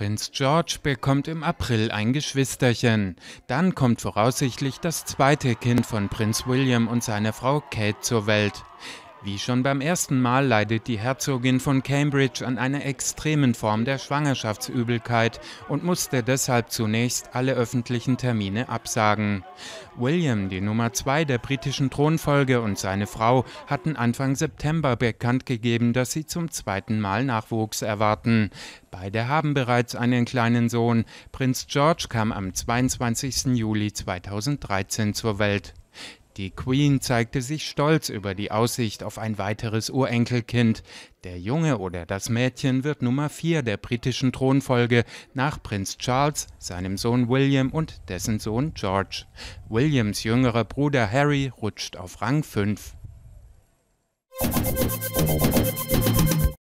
Prinz George bekommt im April ein Geschwisterchen. Dann kommt voraussichtlich das zweite Kind von Prinz William und seiner Frau Kate zur Welt. Wie schon beim ersten Mal leidet die Herzogin von Cambridge an einer extremen Form der Schwangerschaftsübelkeit und musste deshalb zunächst alle öffentlichen Termine absagen. William, die Nummer zwei der britischen Thronfolge, und seine Frau hatten Anfang September bekannt gegeben, dass sie zum zweiten Mal Nachwuchs erwarten. Beide haben bereits einen kleinen Sohn. Prinz George kam am 22. Juli 2013 zur Welt. Die Queen zeigte sich stolz über die Aussicht auf ein weiteres Urenkelkind. Der Junge oder das Mädchen wird Nummer 4 der britischen Thronfolge nach Prinz Charles, seinem Sohn William und dessen Sohn George. Williams jüngerer Bruder Harry rutscht auf Rang 5.